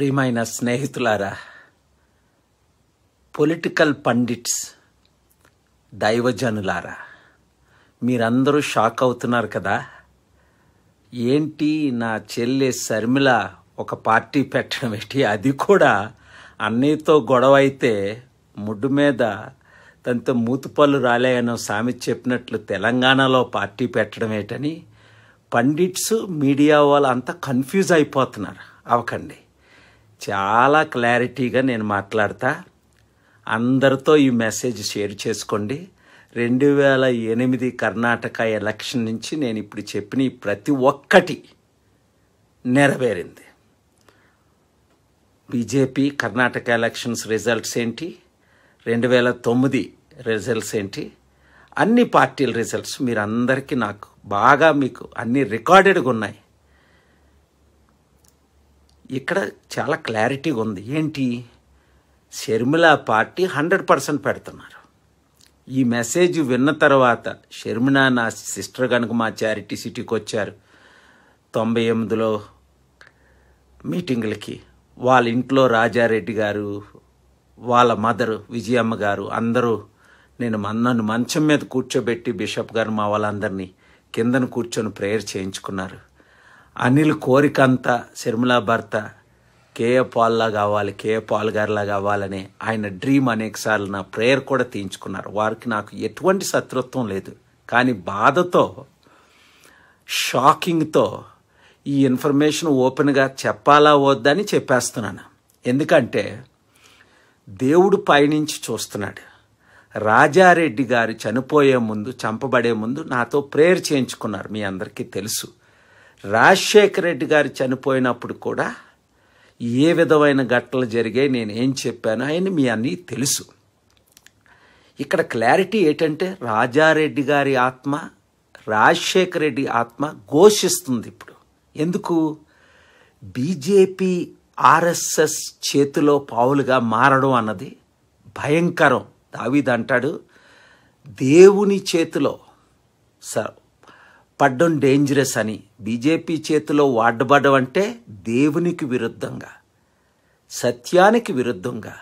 ప్రియమైన స్నేహితులారా political pundits దైవజనులారా మీరందరూ షాక్ అవుతున్నారు కదా ఏంటి నా చెల్లె శర్మిల ఒక పార్టీ పెట్టడం ఏంటి అది కూడా అన్నయ్యతో గొడవ అయితే ముడ్డు మీద తనతో మూతుపళ్ళు రాలేయనో సామెత చెప్పినట్లు తెలంగాణలో పార్టీ పెట్టడం ఏంటని పండిట్స్ మీడియా వాళ్ళు అంతా కన్ఫ్యూజ్ అయిపోతున్నారు అవకండి చాలా క్లారిటీగా నేను మాట్లాడతా అందరితో ఈ మెసేజ్ షేర్ చేసుకోండి రెండు వేల ఎనిమిది కర్ణాటక ఎలక్షన్ నుంచి నేను ఇప్పుడు చెప్పిన ప్రతి ఒక్కటి నెరవేరింది బీజేపీ కర్ణాటక ఎలక్షన్స్ రిజల్ట్స్ ఏంటి రెండు వేల తొమ్మిది రిజల్ట్స్ ఏంటి అన్ని పార్టీల రిజల్ట్స్ మీరందరికీ నాకు బాగా మీకు అన్ని రికార్డెడ్గా ఉన్నాయి ఇక్కడ చాలా క్లారిటీగా ఉంది ఏంటి షర్మిల పార్టీ హండ్రెడ్ పర్సెంట్ పెడుతున్నారు ఈ మెసేజ్ విన్న తర్వాత షర్మిల నా సిస్టర్ కనుక మా చారిటీ సిటీకి వచ్చారు తొంభై ఎనిమిదిలో మీటింగులకి వాళ్ళ ఇంట్లో రాజారెడ్డి గారు వాళ్ళ మదర్ విజయమ్మ గారు అందరూ నేను నన్ను మంచం మీద కూర్చోబెట్టి బిషప్ గారు మా వాళ్ళందరినీ కిందను కూర్చొని ప్రేయర్ చేయించుకున్నారు అనిల్ కోరికంత శర్మిలా భర్త కేఏ పాల్లా కావాలి కేఏ పాల్ గారిలా కావాలని ఆయన డ్రీమ్ అనేకసార్లు నా ప్రేయర్ కూడా తీయించుకున్నారు వారికి నాకు ఎటువంటి శత్రుత్వం లేదు కానీ బాధతో షాకింగ్తో ఈ ఇన్ఫర్మేషన్ ఓపెన్గా చెప్పాలా వద్దని చెప్పేస్తున్నాను ఎందుకంటే దేవుడు పైనుంచి చూస్తున్నాడు రాజారెడ్డి గారు చనిపోయే ముందు చంపబడే ముందు నాతో ప్రేయర్ చేయించుకున్నారు మీ అందరికీ తెలుసు రాజశేఖర రెడ్డి గారు చనిపోయినప్పుడు కూడా ఏ విధమైన ఘటనలు జరిగాయి నేను ఏం చెప్పాను అని మీ అన్నీ తెలుసు ఇక్కడ క్లారిటీ ఏంటంటే రాజారెడ్డి గారి ఆత్మ రాజశేఖర రెడ్డి ఆత్మ ఘోషిస్తుంది ఇప్పుడు ఎందుకు బీజేపీ ఆర్ఎస్ఎస్ చేతిలో పావులుగా మారడం అన్నది భయంకరం దావీద్ అంటాడు దేవుని చేతిలో సార్ పడ్డం డేంజరస్ అని బీజేపీ చేతిలో వాడబడడం అంటే దేవునికి విరుద్ధంగా సత్యానికి విరుద్ధంగా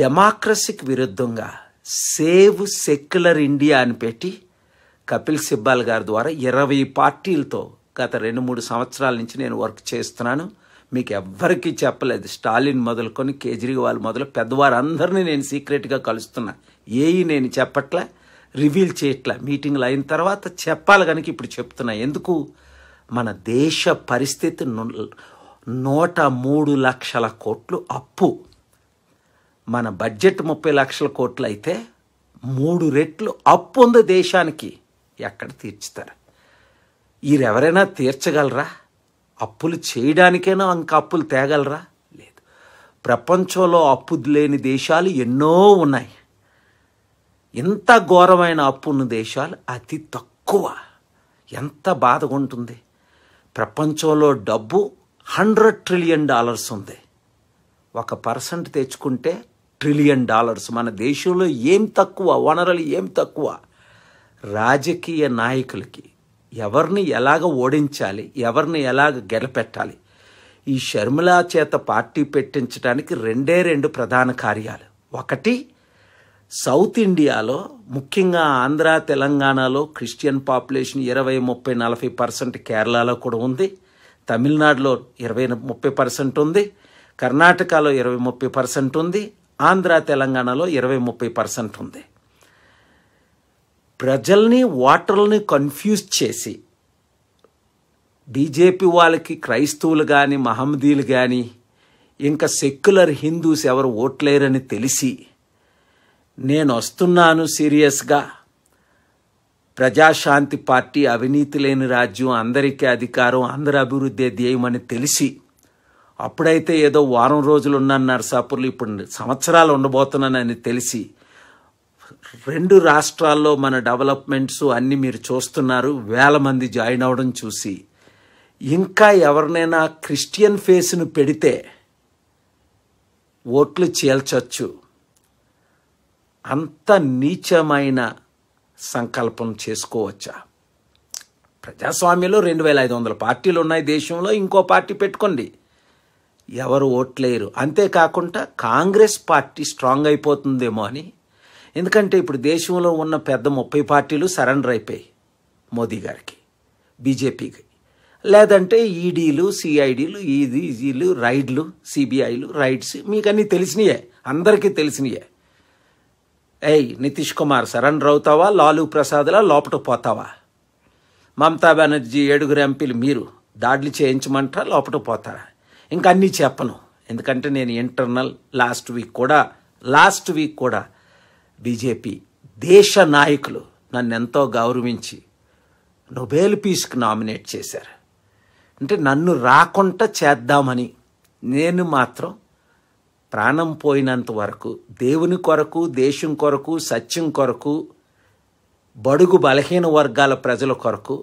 డెమోక్రసీకి విరుద్ధంగా సేవ్ సెక్యులర్ ఇండియా అని పెట్టి కపిల్ సిబ్బాల్ గారి ద్వారా ఇరవై పార్టీలతో గత రెండు మూడు సంవత్సరాల నుంచి నేను వర్క్ చేస్తున్నాను మీకు ఎవ్వరికీ చెప్పలేదు స్టాలిన్ మొదలుకొని కేజ్రీవాల్ మొదలు అందరినీ నేను సీక్రెట్గా కలుస్తున్నా ఏయి నేను చెప్పట్లే రివీల్ చేయట్లా మీటింగ్లు అయిన తర్వాత చెప్పాలి కనుక ఇప్పుడు చెప్తున్నా ఎందుకు మన దేశ పరిస్థితి నూట మూడు లక్షల కోట్లు అప్పు మన బడ్జెట్ ముప్పై లక్షల కోట్లు అయితే మూడు రెట్లు అప్పు ఉంది దేశానికి ఎక్కడ తీర్చుతారు వీరెవరైనా తీర్చగలరా అప్పులు చేయడానికైనా ఇంకా అప్పులు తేగలరా లేదు ప్రపంచంలో అప్పు లేని దేశాలు ఎన్నో ఉన్నాయి ఇంత ఘోరమైన అప్పు ఉన్న దేశాలు అతి తక్కువ ఎంత బాధగా ఉంటుంది ప్రపంచంలో డబ్బు హండ్రెడ్ ట్రిలియన్ డాలర్స్ ఉంది ఒక పర్సెంట్ తెచ్చుకుంటే ట్రిలియన్ డాలర్స్ మన దేశంలో ఏం తక్కువ వనరులు ఏం తక్కువ రాజకీయ నాయకులకి ఎవరిని ఎలాగ ఓడించాలి ఎవరిని ఎలాగ గెలపెట్టాలి ఈ షర్మిలా చేత పార్టీ పెట్టించడానికి రెండే రెండు ప్రధాన కార్యాలు ఒకటి సౌత్ ఇండియాలో ముఖ్యంగా ఆంధ్ర తెలంగాణలో క్రిస్టియన్ పాపులేషన్ ఇరవై ముప్పై నలభై పర్సెంట్ కేరళలో కూడా ఉంది తమిళనాడులో ఇరవై ముప్పై పర్సెంట్ ఉంది కర్ణాటకలో ఇరవై ముప్పై పర్సెంట్ ఉంది ఆంధ్ర తెలంగాణలో ఇరవై ముప్పై పర్సెంట్ ఉంది ప్రజల్ని ఓటర్లని కన్ఫ్యూజ్ చేసి బీజేపీ వాళ్ళకి క్రైస్తవులు కానీ మహమ్మదీలు కానీ ఇంకా సెక్యులర్ హిందూస్ ఎవరు ఓట్లేరని తెలిసి నేను వస్తున్నాను సీరియస్గా ప్రజాశాంతి పార్టీ అవినీతి లేని రాజ్యం అందరికీ అధికారం అందరి అభివృద్ధి ధ్యేయమని తెలిసి అప్పుడైతే ఏదో వారం రోజులు ఉన్నాను నరసాపూర్లు ఇప్పుడు సంవత్సరాలు ఉండబోతున్నానని తెలిసి రెండు రాష్ట్రాల్లో మన డెవలప్మెంట్స్ అన్నీ మీరు చూస్తున్నారు వేల మంది జాయిన్ అవడం చూసి ఇంకా ఎవరినైనా క్రిస్టియన్ ఫేస్ను పెడితే ఓట్లు చేల్చొచ్చు అంత నీచమైన సంకల్పం చేసుకోవచ్చా ప్రజాస్వామ్యంలో రెండు వేల ఐదు వందల పార్టీలు ఉన్నాయి దేశంలో ఇంకో పార్టీ పెట్టుకోండి ఎవరు ఓట్లేరు అంతేకాకుండా కాంగ్రెస్ పార్టీ స్ట్రాంగ్ అయిపోతుందేమో అని ఎందుకంటే ఇప్పుడు దేశంలో ఉన్న పెద్ద ముప్పై పార్టీలు సరెండర్ అయిపోయాయి మోదీ గారికి బీజేపీకి లేదంటే ఈడీలు సిఐడీలు ఈడీజీలు రైడ్లు సిబిఐలు రైడ్స్ మీకు అన్నీ తెలిసినయే అందరికీ తెలిసినయే ఏయ్ నితీష్ కుమార్ సరెండర్ అవుతావా లాలూ ప్రసాద్లా లోపట పోతావా మమతా బెనర్జీ ఏడుగురు ఎంపీలు మీరు దాడులు చేయించమంటారా లోపట పోతారా ఇంకా అన్నీ చెప్పను ఎందుకంటే నేను ఇంటర్నల్ లాస్ట్ వీక్ కూడా లాస్ట్ వీక్ కూడా బీజేపీ దేశ నాయకులు నన్ను ఎంతో గౌరవించి నొబెల్ పీస్కి నామినేట్ చేశారు అంటే నన్ను రాకుండా చేద్దామని నేను మాత్రం ప్రాణం పోయినంత వరకు దేవుని కొరకు దేశం కొరకు సత్యం కొరకు బడుగు బలహీన వర్గాల ప్రజల కొరకు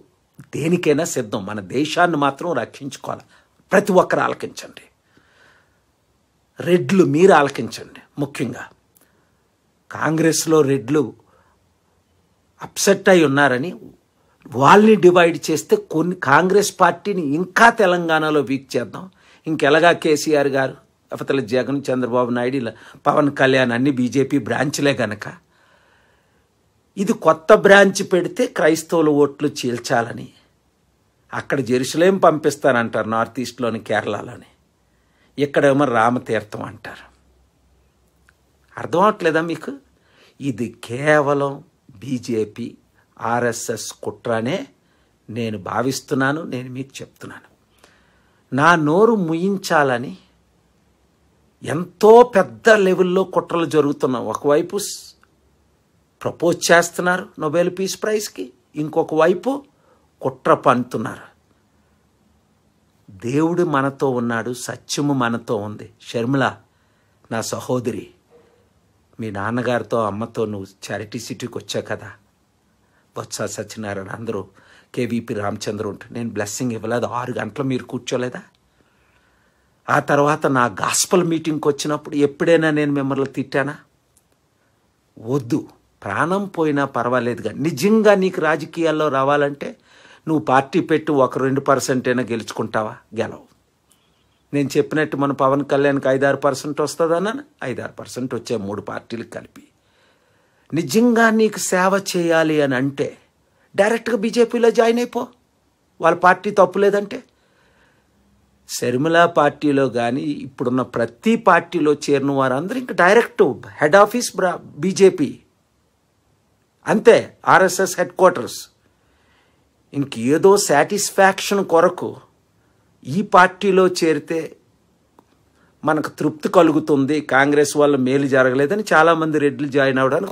దేనికైనా సిద్ధం మన దేశాన్ని మాత్రం రక్షించుకోవాలి ప్రతి ఒక్కరు ఆలకించండి రెడ్లు మీరు ఆలకించండి ముఖ్యంగా కాంగ్రెస్లో రెడ్లు అప్సెట్ అయి ఉన్నారని వాళ్ళని డివైడ్ చేస్తే కొన్ని కాంగ్రెస్ పార్టీని ఇంకా తెలంగాణలో వీక్ చేద్దాం ఇంకెలాగా కేసీఆర్ గారు అవతల జగన్ చంద్రబాబు నాయుడు ఇలా పవన్ కళ్యాణ్ అన్ని బీజేపీ బ్రాంచ్లే గనక ఇది కొత్త బ్రాంచ్ పెడితే క్రైస్తవుల ఓట్లు చీల్చాలని అక్కడ జెరుసలేం పంపిస్తానంటారు నార్త్ ఈస్ట్లోని కేరళలోని ఇక్కడేమో రామతీర్థం అంటారు అర్థం అవట్లేదా మీకు ఇది కేవలం బీజేపీ ఆర్ఎస్ఎస్ కుట్రనే నేను భావిస్తున్నాను నేను మీకు చెప్తున్నాను నా నోరు ముయించాలని ఎంతో పెద్ద లెవెల్లో కుట్రలు జరుగుతున్నాం ఒకవైపు ప్రపోజ్ చేస్తున్నారు నొబెల్ పీస్ ప్రైజ్కి ఇంకొక వైపు కుట్ర పంతున్నారు దేవుడు మనతో ఉన్నాడు సత్యము మనతో ఉంది షర్మిళ నా సహోదరి మీ నాన్నగారితో అమ్మతో నువ్వు చారిటీ సిటీకి వచ్చా కదా బొత్స సత్యనారాయణ అందరూ కేవీపీ రామచంద్ర ఉంటే నేను బ్లెస్సింగ్ ఇవ్వలేదు ఆరు గంటలు మీరు కూర్చోలేదా ఆ తర్వాత నా గాస్పల్ మీటింగ్కి వచ్చినప్పుడు ఎప్పుడైనా నేను మిమ్మల్ని తిట్టానా వద్దు ప్రాణం పోయినా పర్వాలేదుగా నిజంగా నీకు రాజకీయాల్లో రావాలంటే నువ్వు పార్టీ పెట్టి ఒక రెండు పర్సెంట్ అయినా గెలుచుకుంటావా గెలవు నేను చెప్పినట్టు మన పవన్ కళ్యాణ్కి ఐదారు పర్సెంట్ వస్తుందన్న ఐదారు పర్సెంట్ వచ్చే మూడు పార్టీలకు కలిపి నిజంగా నీకు సేవ చేయాలి అని అంటే డైరెక్ట్గా బీజేపీలో జాయిన్ అయిపో వాళ్ళ పార్టీ తప్పు లేదంటే శర్మిలా పార్టీలో కానీ ఇప్పుడున్న ప్రతి పార్టీలో చేరిన వారందరూ ఇంకా డైరెక్ట్ హెడ్ ఆఫీస్ బీజేపీ అంతే ఆర్ఎస్ఎస్ హెడ్ క్వార్టర్స్ ఇంకేదో సాటిస్ఫాక్షన్ కొరకు ఈ పార్టీలో చేరితే మనకు తృప్తి కలుగుతుంది కాంగ్రెస్ వల్ల మేలు జరగలేదని చాలామంది రెడ్లు జాయిన్ అవ్వడానికి